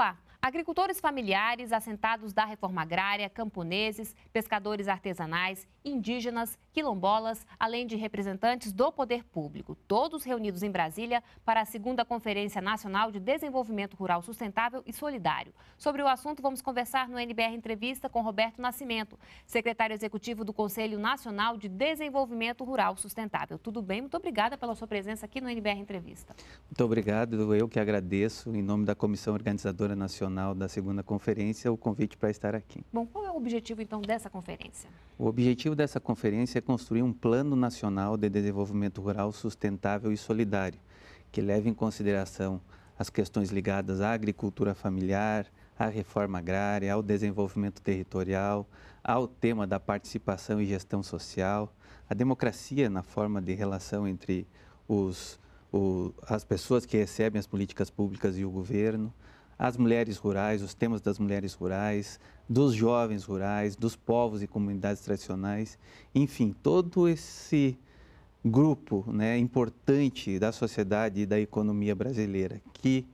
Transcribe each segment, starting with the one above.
lá. Agricultores familiares, assentados da reforma agrária, camponeses, pescadores artesanais, indígenas, quilombolas, além de representantes do poder público, todos reunidos em Brasília para a segunda Conferência Nacional de Desenvolvimento Rural Sustentável e Solidário. Sobre o assunto, vamos conversar no NBR Entrevista com Roberto Nascimento, secretário executivo do Conselho Nacional de Desenvolvimento Rural Sustentável. Tudo bem? Muito obrigada pela sua presença aqui no NBR Entrevista. Muito obrigado, eu que agradeço em nome da Comissão Organizadora Nacional final da segunda conferência o convite para estar aqui. Bom, qual é o objetivo então dessa conferência? O objetivo dessa conferência é construir um plano nacional de desenvolvimento rural sustentável e solidário, que leve em consideração as questões ligadas à agricultura familiar, à reforma agrária, ao desenvolvimento territorial, ao tema da participação e gestão social, à democracia na forma de relação entre os, o, as pessoas que recebem as políticas públicas e o governo, as mulheres rurais, os temas das mulheres rurais, dos jovens rurais, dos povos e comunidades tradicionais, enfim, todo esse grupo né, importante da sociedade e da economia brasileira que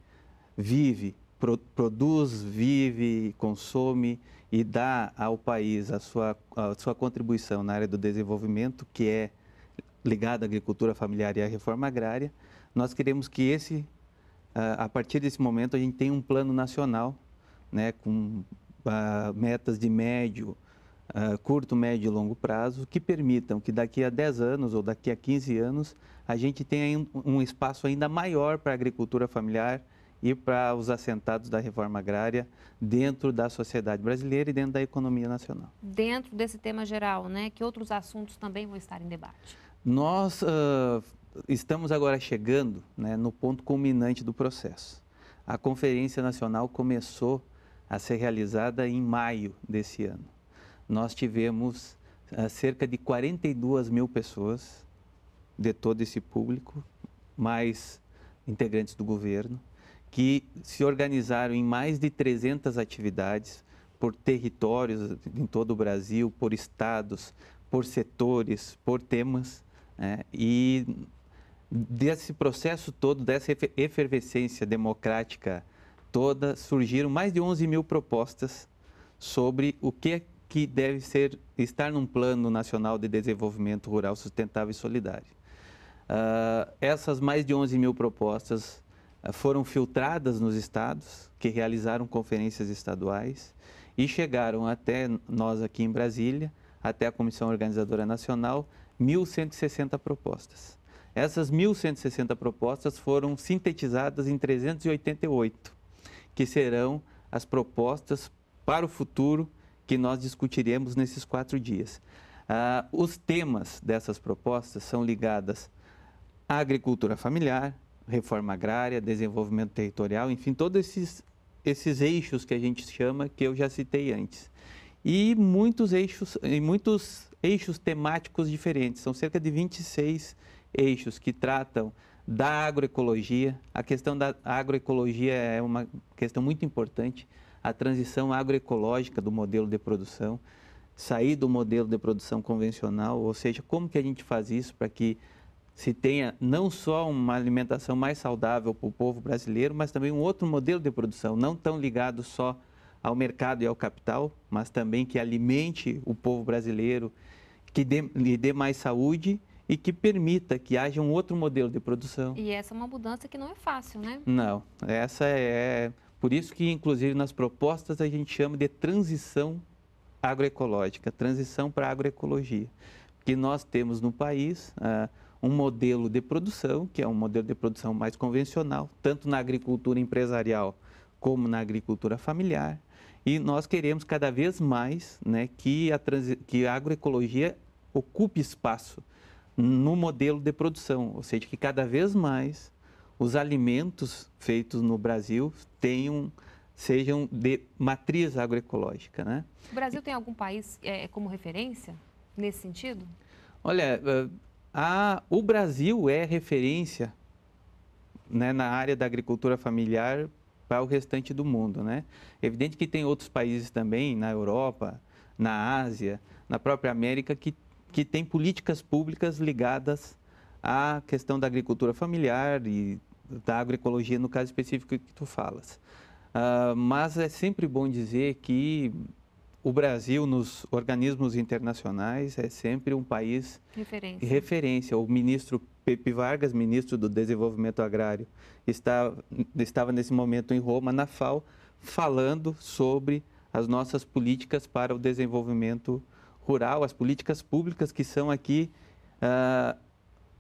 vive, pro, produz, vive, consome e dá ao país a sua, a sua contribuição na área do desenvolvimento, que é ligada à agricultura familiar e à reforma agrária, nós queremos que esse ah, a partir desse momento, a gente tem um plano nacional, né, com uh, metas de médio, uh, curto, médio e longo prazo, que permitam que daqui a 10 anos ou daqui a 15 anos, a gente tenha um espaço ainda maior para a agricultura familiar e para os assentados da reforma agrária dentro da sociedade brasileira e dentro da economia nacional. Dentro desse tema geral, né, que outros assuntos também vão estar em debate? Nós uh, estamos agora chegando né, no ponto culminante do processo. A Conferência Nacional começou a ser realizada em maio desse ano. Nós tivemos uh, cerca de 42 mil pessoas de todo esse público, mais integrantes do governo, que se organizaram em mais de 300 atividades por territórios em todo o Brasil, por estados, por setores, por temas. Né? E desse processo todo, dessa efervescência democrática toda, surgiram mais de 11 mil propostas sobre o que, que deve ser estar num plano nacional de desenvolvimento rural sustentável e solidário. Uh, essas mais de 11 mil propostas ah, foram filtradas nos estados, que realizaram conferências estaduais e chegaram até nós aqui em Brasília, até a Comissão Organizadora Nacional, 1.160 propostas. Essas 1.160 propostas foram sintetizadas em 388, que serão as propostas para o futuro que nós discutiremos nesses quatro dias. Ah, os temas dessas propostas são ligadas à agricultura familiar, reforma agrária, desenvolvimento territorial, enfim, todos esses, esses eixos que a gente chama, que eu já citei antes. E muitos eixos, e muitos eixos temáticos diferentes, são cerca de 26 eixos eixos que tratam da agroecologia. A questão da agroecologia é uma questão muito importante, a transição agroecológica do modelo de produção, sair do modelo de produção convencional, ou seja, como que a gente faz isso para que se tenha não só uma alimentação mais saudável para o povo brasileiro, mas também um outro modelo de produção, não tão ligado só ao mercado e ao capital, mas também que alimente o povo brasileiro, que dê, lhe dê mais saúde e que permita que haja um outro modelo de produção. E essa é uma mudança que não é fácil, né? Não, essa é por isso que inclusive nas propostas a gente chama de transição agroecológica, transição para agroecologia, que nós temos no país uh, um modelo de produção que é um modelo de produção mais convencional, tanto na agricultura empresarial como na agricultura familiar. E nós queremos cada vez mais né, que, a que a agroecologia ocupe espaço no modelo de produção, ou seja, que cada vez mais os alimentos feitos no Brasil tenham sejam de matriz agroecológica, né? O Brasil tem algum país é, é como referência nesse sentido? Olha, eh, a, o Brasil é referência né, na área da agricultura familiar para o restante do mundo, né? Evidente que tem outros países também na Europa, na Ásia, na própria América que que tem políticas públicas ligadas à questão da agricultura familiar e da agroecologia, no caso específico que tu falas. Uh, mas é sempre bom dizer que o Brasil, nos organismos internacionais, é sempre um país referência. referência. O ministro Pepe Vargas, ministro do Desenvolvimento Agrário, está, estava nesse momento em Roma, na FAO, falando sobre as nossas políticas para o desenvolvimento agrário rural, as políticas públicas que são aqui uh,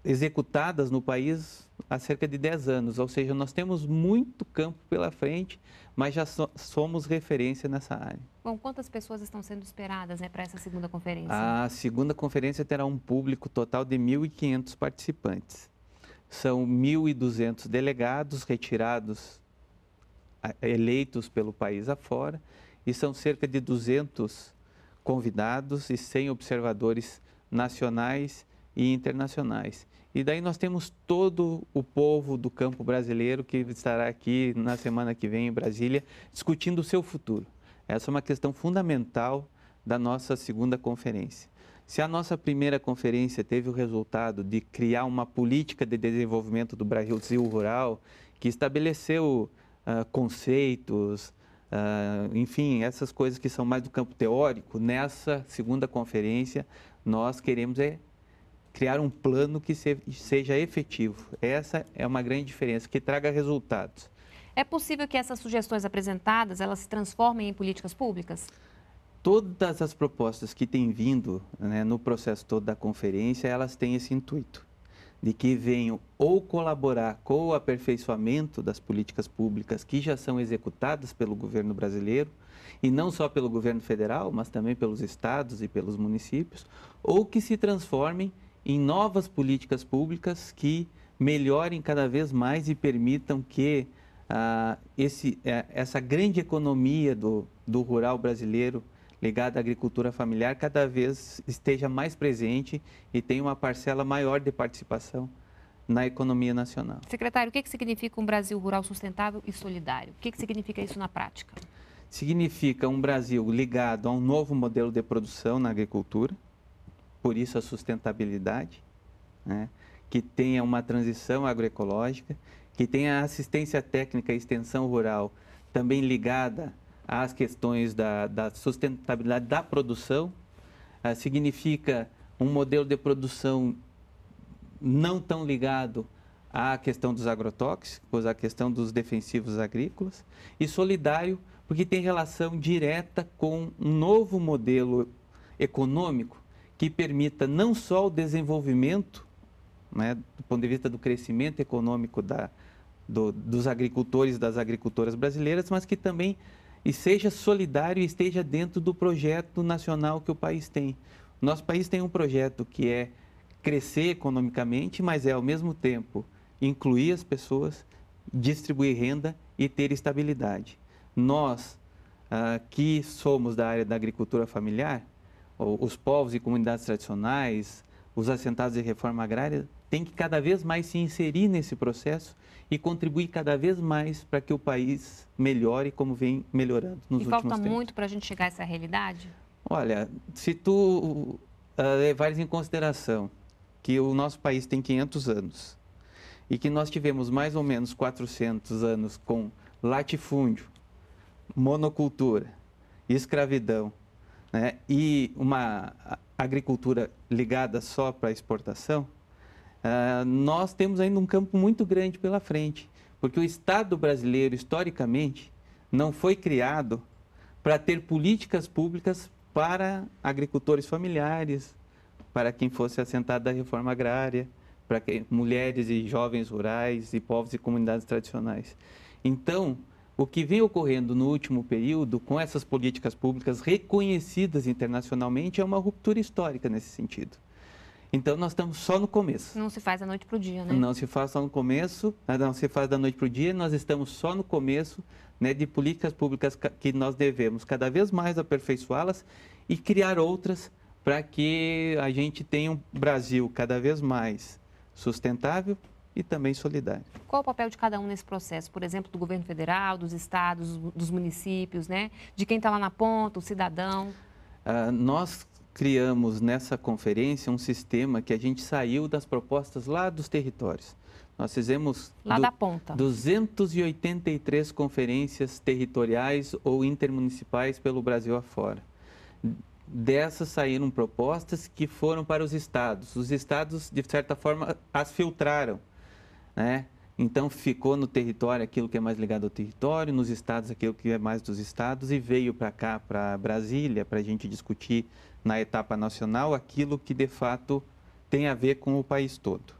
executadas no país há cerca de 10 anos. Ou seja, nós temos muito campo pela frente, mas já so somos referência nessa área. Bom, quantas pessoas estão sendo esperadas né, para essa segunda conferência? A segunda conferência terá um público total de 1.500 participantes. São 1.200 delegados retirados, eleitos pelo país afora, e são cerca de 200 convidados e 100 observadores nacionais e internacionais. E daí nós temos todo o povo do campo brasileiro que estará aqui na semana que vem em Brasília discutindo o seu futuro. Essa é uma questão fundamental da nossa segunda conferência. Se a nossa primeira conferência teve o resultado de criar uma política de desenvolvimento do Brasil rural, que estabeleceu uh, conceitos, Uh, enfim, essas coisas que são mais do campo teórico, nessa segunda conferência, nós queremos é criar um plano que se, seja efetivo. Essa é uma grande diferença, que traga resultados. É possível que essas sugestões apresentadas, elas se transformem em políticas públicas? Todas as propostas que têm vindo né, no processo todo da conferência, elas têm esse intuito de que venham ou colaborar com o aperfeiçoamento das políticas públicas que já são executadas pelo governo brasileiro, e não só pelo governo federal, mas também pelos estados e pelos municípios, ou que se transformem em novas políticas públicas que melhorem cada vez mais e permitam que ah, esse, eh, essa grande economia do, do rural brasileiro ligada à agricultura familiar cada vez esteja mais presente e tenha uma parcela maior de participação na economia nacional. Secretário, o que, que significa um Brasil rural sustentável e solidário? O que, que significa isso na prática? Significa um Brasil ligado a um novo modelo de produção na agricultura, por isso a sustentabilidade, né? que tenha uma transição agroecológica, que tenha assistência técnica e extensão rural também ligada às questões da, da sustentabilidade da produção, ah, significa um modelo de produção não tão ligado à questão dos agrotóxicos, à questão dos defensivos agrícolas, e solidário, porque tem relação direta com um novo modelo econômico que permita não só o desenvolvimento, né, do ponto de vista do crescimento econômico da, do, dos agricultores e das agricultoras brasileiras, mas que também e seja solidário e esteja dentro do projeto nacional que o país tem. Nosso país tem um projeto que é crescer economicamente, mas é ao mesmo tempo incluir as pessoas, distribuir renda e ter estabilidade. Nós, ah, que somos da área da agricultura familiar, os povos e comunidades tradicionais, os assentados de reforma agrária, tem que cada vez mais se inserir nesse processo e contribuir cada vez mais para que o país melhore como vem melhorando nos e últimos tempos. E falta muito para a gente chegar a essa realidade? Olha, se tu uh, levares em consideração que o nosso país tem 500 anos e que nós tivemos mais ou menos 400 anos com latifúndio, monocultura, escravidão né, e uma agricultura ligada só para exportação, ah, nós temos ainda um campo muito grande pela frente, porque o Estado brasileiro, historicamente, não foi criado para ter políticas públicas para agricultores familiares, para quem fosse assentado da reforma agrária, para que, mulheres e jovens rurais e povos e comunidades tradicionais. Então, o que vem ocorrendo no último período com essas políticas públicas reconhecidas internacionalmente é uma ruptura histórica nesse sentido. Então, nós estamos só no começo. Não se faz da noite para o dia, né? Não se faz só no começo, né? não se faz da noite para o dia, nós estamos só no começo né, de políticas públicas que nós devemos cada vez mais aperfeiçoá-las e criar outras para que a gente tenha um Brasil cada vez mais sustentável e também solidário. Qual o papel de cada um nesse processo? Por exemplo, do governo federal, dos estados, dos municípios, né? De quem está lá na ponta, o cidadão? Uh, nós criamos nessa conferência um sistema que a gente saiu das propostas lá dos territórios. Nós fizemos lá da ponta. 283 conferências territoriais ou intermunicipais pelo Brasil afora. Dessas saíram propostas que foram para os estados. Os estados, de certa forma, as filtraram. Né? Então ficou no território aquilo que é mais ligado ao território, nos estados aquilo que é mais dos estados e veio para cá, para Brasília, para a gente discutir na etapa nacional aquilo que de fato tem a ver com o país todo.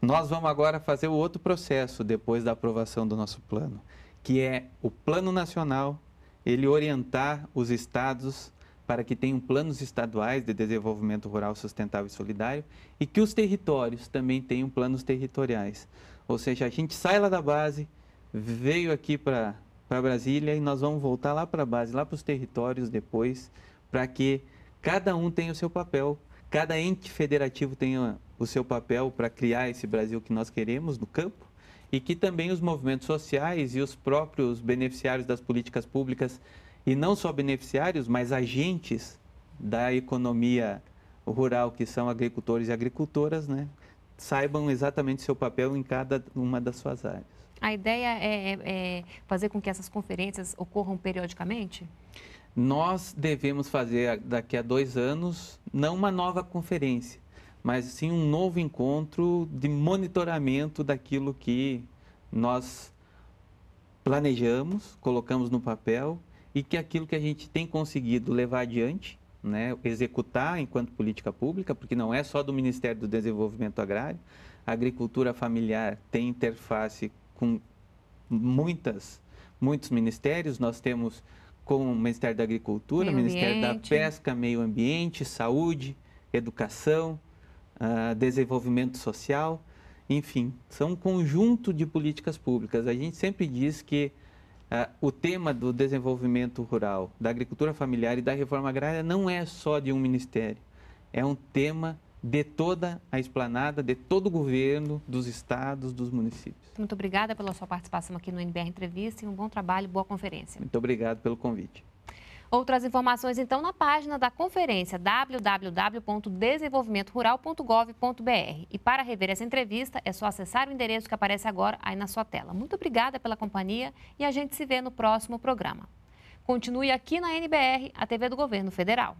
Nós vamos agora fazer o outro processo depois da aprovação do nosso plano, que é o plano nacional, ele orientar os estados para que tenham planos estaduais de desenvolvimento rural sustentável e solidário e que os territórios também tenham planos territoriais. Ou seja, a gente sai lá da base, veio aqui para Brasília e nós vamos voltar lá para a base, lá para os territórios depois, para que Cada um tem o seu papel, cada ente federativo tem o seu papel para criar esse Brasil que nós queremos no campo e que também os movimentos sociais e os próprios beneficiários das políticas públicas, e não só beneficiários, mas agentes da economia rural, que são agricultores e agricultoras, né, saibam exatamente seu papel em cada uma das suas áreas. A ideia é, é, é fazer com que essas conferências ocorram periodicamente? nós devemos fazer daqui a dois anos, não uma nova conferência, mas sim um novo encontro de monitoramento daquilo que nós planejamos, colocamos no papel e que aquilo que a gente tem conseguido levar adiante, né, executar enquanto política pública, porque não é só do Ministério do Desenvolvimento Agrário, a agricultura familiar tem interface com muitas, muitos ministérios, nós temos com o Ministério da Agricultura, meio Ministério ambiente. da Pesca, Meio Ambiente, Saúde, Educação, uh, Desenvolvimento Social, enfim, são um conjunto de políticas públicas. A gente sempre diz que uh, o tema do desenvolvimento rural, da agricultura familiar e da reforma agrária não é só de um ministério, é um tema de toda a esplanada, de todo o governo, dos estados, dos municípios. Muito obrigada pela sua participação aqui no NBR Entrevista e um bom trabalho, boa conferência. Muito obrigado pelo convite. Outras informações, então, na página da conferência www.desenvolvimentorural.gov.br. E para rever essa entrevista, é só acessar o endereço que aparece agora aí na sua tela. Muito obrigada pela companhia e a gente se vê no próximo programa. Continue aqui na NBR, a TV do Governo Federal.